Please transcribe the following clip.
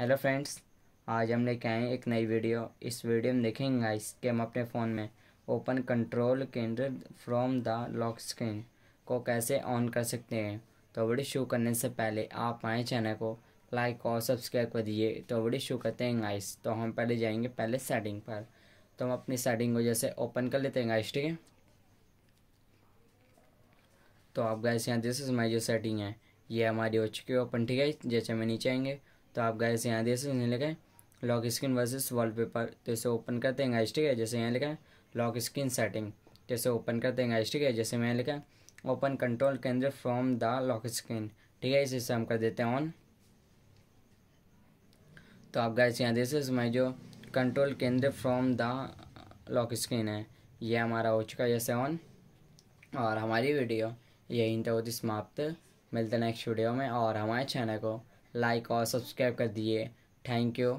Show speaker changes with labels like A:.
A: hello friends आज हम लेके आए एक नई वीडियो इस वीडियो में देखेंगे गाइस कि हम अपने फ़ोन में ओपन कंट्रोल केंद्र फ्रॉम द लॉक स्क्रीन को कैसे ऑन कर सकते हैं तो वीडियो शुरू करने से पहले आप आए चैनल को लाइक और सब्सक्राइब कर दिए तो वीडियो शुरू करते हैं गाइस तो हम पहले जाएंगे पहले सेटिंग पर तो हम अपनी सेटिंग को जैसे ओपन कर लेते हैं गाइस ठीक है तो आप गाइस यहाँ जैसे हमारी जो सेटिंग है ये हमारी हो चुकी है ओपन ठीक है जैसे हमें नीचे आएंगे तो आप गए यहाँ जैसे यहाँ लिखा है लॉक स्क्रीन वर्सेस वॉलपेपर जैसे ओपन करते हैं गाइस ठीक है जैसे यहाँ लिखा है लॉक स्क्रीन सेटिंग जैसे ओपन करते हैं गाइस ठीक है जैसे मैंने लिखा है ओपन कंट्रोल केंद्र फ्रॉम द लॉक स्क्रीन ठीक है इसे हम कर देते हैं ऑन तो आप गैस यहाँ सकते इसमें जो कंट्रोल केंद्र फ्रॉम द लॉक स्क्रीन है ये हमारा हो चुका है जैसे ऑन और हमारी वीडियो यहीं तो होती समाप्त मिलते नेक्स्ट वीडियो में और हमारे चैनल को लाइक और सब्सक्राइब कर दिए थैंक यू